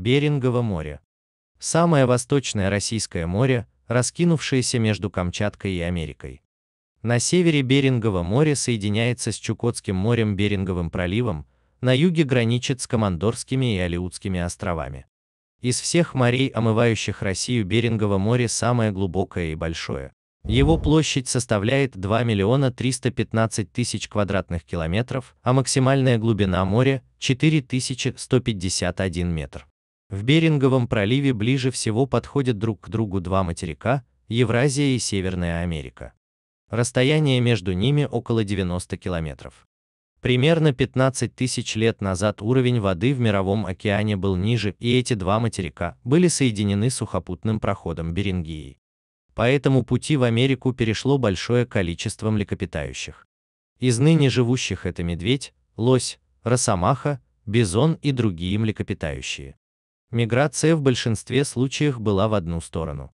Берингово море. Самое восточное Российское море, раскинувшееся между Камчаткой и Америкой. На севере Берингово море соединяется с Чукотским морем Беринговым проливом, на юге граничит с Командорскими и Алиутскими островами. Из всех морей, омывающих Россию, Берингово море самое глубокое и большое. Его площадь составляет 2 миллиона 315 тысяч квадратных километров, а максимальная глубина моря – 4151 метр. В Беринговом проливе ближе всего подходят друг к другу два материка – Евразия и Северная Америка. Расстояние между ними около 90 километров. Примерно 15 тысяч лет назад уровень воды в Мировом океане был ниже, и эти два материка были соединены сухопутным проходом Берингии. По этому пути в Америку перешло большое количество млекопитающих. Из ныне живущих это медведь, лось, росомаха, бизон и другие млекопитающие. Миграция в большинстве случаев была в одну сторону.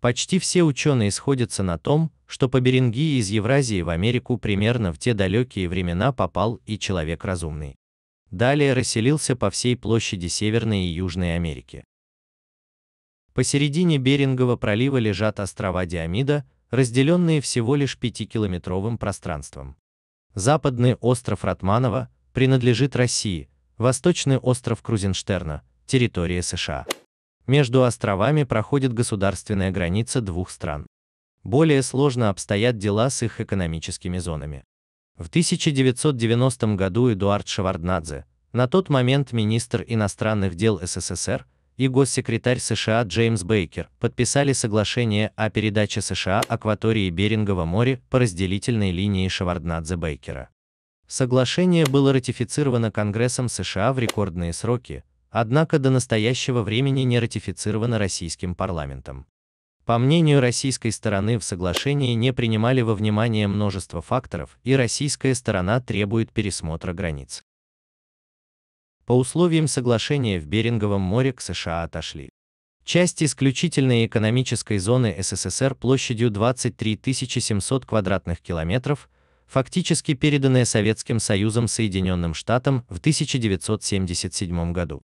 Почти все ученые сходятся на том, что по Берингии из Евразии в Америку примерно в те далекие времена попал и человек разумный. Далее расселился по всей площади Северной и Южной Америки. Посередине Берингова пролива лежат острова Диамида, разделенные всего лишь пятикилометровым пространством. Западный остров Ратманова принадлежит России, восточный остров Крузенштерна – территории США. Между островами проходит государственная граница двух стран. Более сложно обстоят дела с их экономическими зонами. В 1990 году Эдуард Шеварднадзе, на тот момент министр иностранных дел СССР, и госсекретарь США Джеймс Бейкер подписали соглашение о передаче США акватории Берингового моря по разделительной линии Шеварднадзе-Бейкера. Соглашение было ратифицировано Конгрессом США в рекордные сроки, однако до настоящего времени не ратифицировано российским парламентом. По мнению российской стороны, в соглашении не принимали во внимание множество факторов, и российская сторона требует пересмотра границ. По условиям соглашения в Беринговом море к США отошли. Часть исключительной экономической зоны СССР площадью 23 700 квадратных километров, фактически переданная Советским Союзом Соединенным Штатам в 1977 году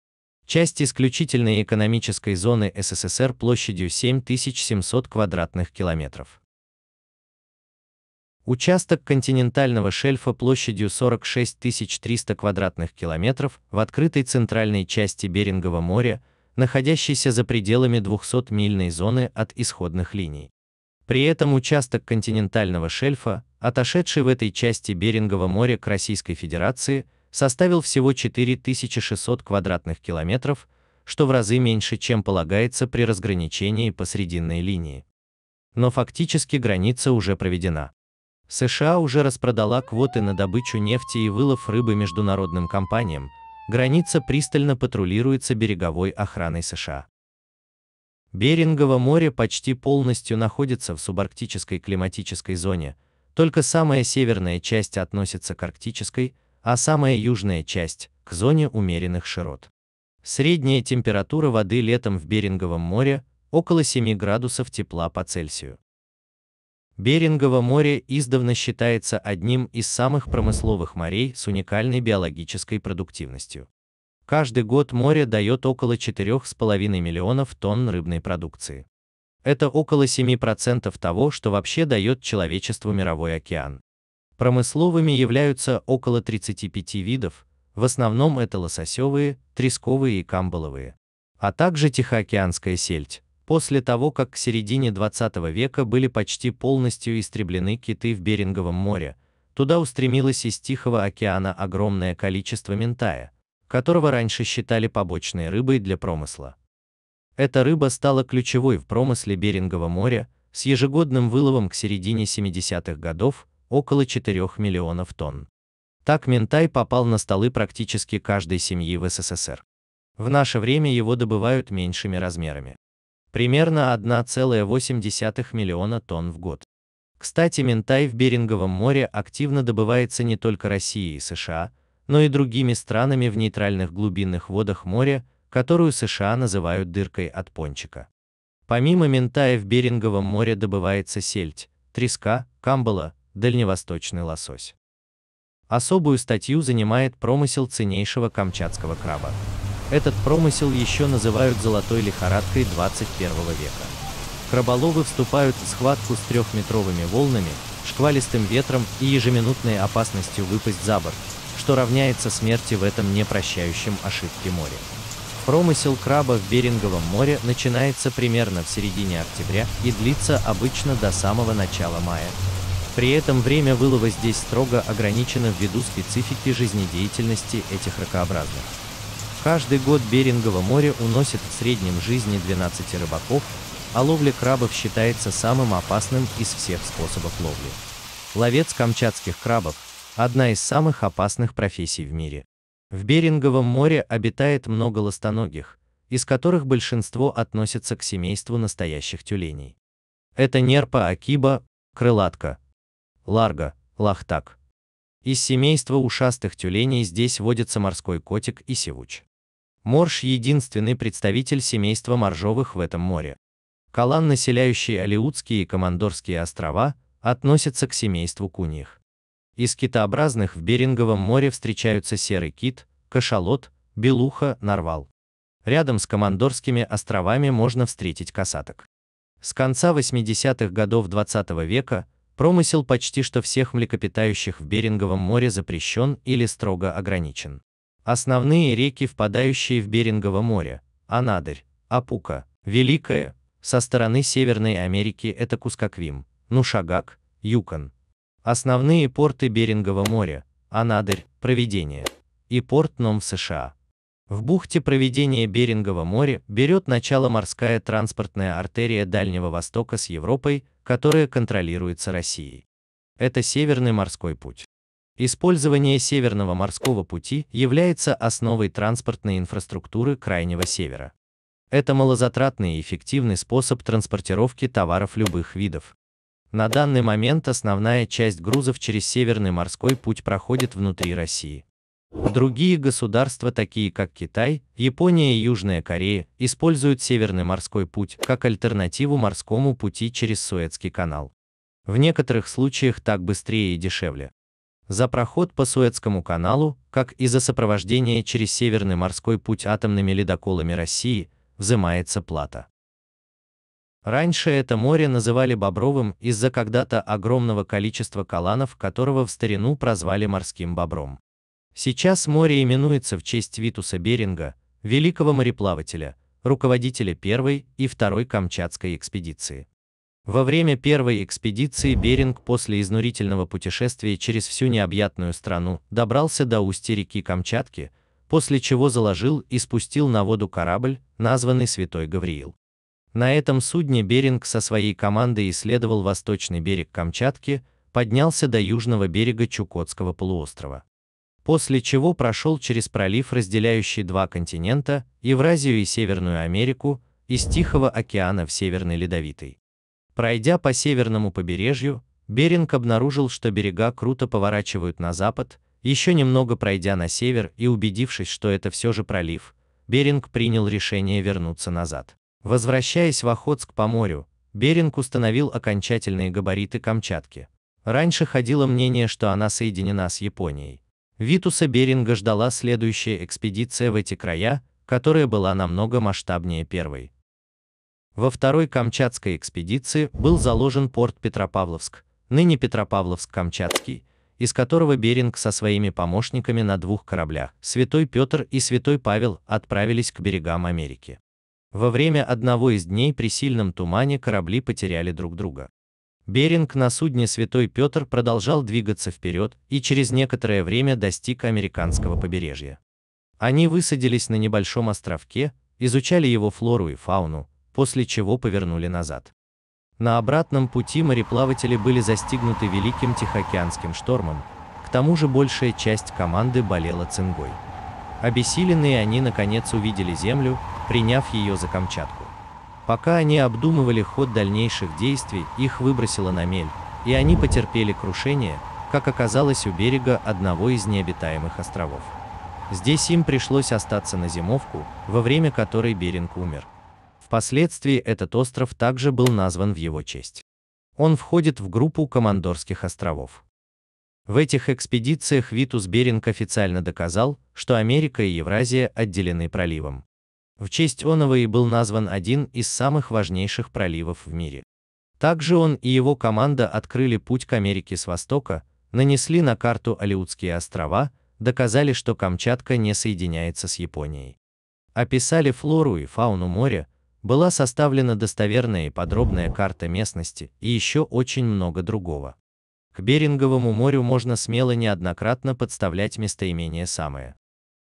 часть исключительной экономической зоны СССР площадью 7700 квадратных километров. Участок континентального шельфа площадью 46300 квадратных километров в открытой центральной части Берингового моря, находящийся за пределами 200-мильной зоны от исходных линий. При этом участок континентального шельфа, отошедший в этой части Берингового моря к Российской Федерации, составил всего 4600 квадратных километров, что в разы меньше, чем полагается при разграничении по срединной линии. Но фактически граница уже проведена. США уже распродала квоты на добычу нефти и вылов рыбы международным компаниям, граница пристально патрулируется береговой охраной США. Берингово море почти полностью находится в субарктической климатической зоне, только самая северная часть относится к арктической, а самая южная часть – к зоне умеренных широт. Средняя температура воды летом в Беринговом море – около 7 градусов тепла по Цельсию. Берингово море издавна считается одним из самых промысловых морей с уникальной биологической продуктивностью. Каждый год море дает около 4,5 миллионов тонн рыбной продукции. Это около 7% того, что вообще дает человечеству мировой океан. Промысловыми являются около 35 видов, в основном это лососевые, тресковые и камбаловые, а также тихоокеанская сельдь. После того, как к середине 20 века были почти полностью истреблены киты в Беринговом море, туда устремилось из Тихого океана огромное количество ментая, которого раньше считали побочной рыбой для промысла. Эта рыба стала ключевой в промысле Берингового моря, с ежегодным выловом к середине 70-х годов около 4 миллионов тонн. Так ментай попал на столы практически каждой семьи в СССР. В наше время его добывают меньшими размерами. Примерно 1,8 миллиона тонн в год. Кстати, ментай в Беринговом море активно добывается не только Россией и США, но и другими странами в нейтральных глубинных водах моря, которую США называют дыркой от пончика. Помимо ментая в Беринговом море добывается сельдь, треска, камбала, дальневосточный лосось. Особую статью занимает промысел ценнейшего камчатского краба. Этот промысел еще называют золотой лихорадкой 21 века. Краболовы вступают в схватку с трехметровыми волнами, шквалистым ветром и ежеминутной опасностью выпасть за борт, что равняется смерти в этом непрощающем ошибки море. Промысел краба в Беринговом море начинается примерно в середине октября и длится обычно до самого начала мая, при этом время вылова здесь строго ограничено ввиду специфики жизнедеятельности этих ракообразных. Каждый год Берингово море уносит в среднем жизни 12 рыбаков, а ловля крабов считается самым опасным из всех способов ловли. Ловец камчатских крабов – одна из самых опасных профессий в мире. В Беринговом море обитает много ластоногих, из которых большинство относятся к семейству настоящих тюленей. Это нерпа акиба, крылатка, ларго, лахтак. Из семейства ушастых тюленей здесь водятся морской котик и севуч. Морж – единственный представитель семейства моржовых в этом море. Калан, населяющий Алиутские и Командорские острова, относится к семейству куних. Из китообразных в Беринговом море встречаются серый кит, кашалот, белуха, нарвал. Рядом с Командорскими островами можно встретить касаток. С конца 80-х годов 20 -го века Промысел почти что всех млекопитающих в Беринговом море запрещен или строго ограничен. Основные реки, впадающие в Берингово море – Анадырь, Апука, Великая, со стороны Северной Америки это Кускаквим, Нушагак, Юкон. Основные порты Берингового моря – Анадырь, Провидение и порт Ном в США. В бухте проведения Берингового моря берет начало морская транспортная артерия Дальнего Востока с Европой, которая контролируется Россией. Это Северный морской путь. Использование Северного морского пути является основой транспортной инфраструктуры Крайнего Севера. Это малозатратный и эффективный способ транспортировки товаров любых видов. На данный момент основная часть грузов через Северный морской путь проходит внутри России. Другие государства, такие как Китай, Япония и Южная Корея, используют Северный морской путь как альтернативу морскому пути через Суэцкий канал. В некоторых случаях так быстрее и дешевле. За проход по Суэцкому каналу, как и за сопровождение через Северный морской путь атомными ледоколами России, взимается плата. Раньше это море называли Бобровым из-за когда-то огромного количества каланов, которого в старину прозвали морским бобром. Сейчас море именуется в честь Витуса Беринга, великого мореплавателя, руководителя первой и второй Камчатской экспедиции. Во время первой экспедиции Беринг после изнурительного путешествия через всю необъятную страну добрался до устья реки Камчатки, после чего заложил и спустил на воду корабль, названный Святой Гавриил. На этом судне Беринг со своей командой исследовал восточный берег Камчатки, поднялся до южного берега Чукотского полуострова после чего прошел через пролив, разделяющий два континента, Евразию и Северную Америку, из Тихого океана в Северный Ледовитый. Пройдя по северному побережью, Беринг обнаружил, что берега круто поворачивают на запад, еще немного пройдя на север и убедившись, что это все же пролив, Беринг принял решение вернуться назад. Возвращаясь в Охотск по морю, Беринг установил окончательные габариты Камчатки. Раньше ходило мнение, что она соединена с Японией. Витуса Беринга ждала следующая экспедиция в эти края, которая была намного масштабнее первой. Во второй Камчатской экспедиции был заложен порт Петропавловск, ныне Петропавловск-Камчатский, из которого Беринг со своими помощниками на двух кораблях, Святой Петр и Святой Павел, отправились к берегам Америки. Во время одного из дней при сильном тумане корабли потеряли друг друга. Беринг на судне «Святой Петр» продолжал двигаться вперед и через некоторое время достиг американского побережья. Они высадились на небольшом островке, изучали его флору и фауну, после чего повернули назад. На обратном пути мореплаватели были застигнуты великим Тихоокеанским штормом, к тому же большая часть команды болела цингой. Обессиленные они наконец увидели Землю, приняв ее за Камчатку. Пока они обдумывали ход дальнейших действий, их выбросило на мель, и они потерпели крушение, как оказалось у берега одного из необитаемых островов. Здесь им пришлось остаться на зимовку, во время которой Беринг умер. Впоследствии этот остров также был назван в его честь. Он входит в группу Командорских островов. В этих экспедициях Витус Беринг официально доказал, что Америка и Евразия отделены проливом. В честь Онова и был назван один из самых важнейших проливов в мире. Также он и его команда открыли путь к Америке с востока, нанесли на карту Алиутские острова, доказали, что Камчатка не соединяется с Японией. Описали флору и фауну моря, была составлена достоверная и подробная карта местности и еще очень много другого. К Беринговому морю можно смело неоднократно подставлять местоимение «самое».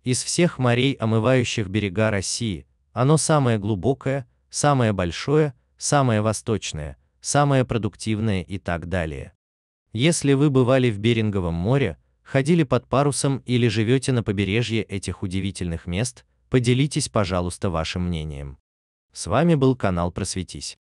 Из всех морей, омывающих берега России, оно самое глубокое, самое большое, самое восточное, самое продуктивное и так далее. Если вы бывали в Беринговом море, ходили под парусом или живете на побережье этих удивительных мест, поделитесь, пожалуйста, вашим мнением. С вами был канал Просветись.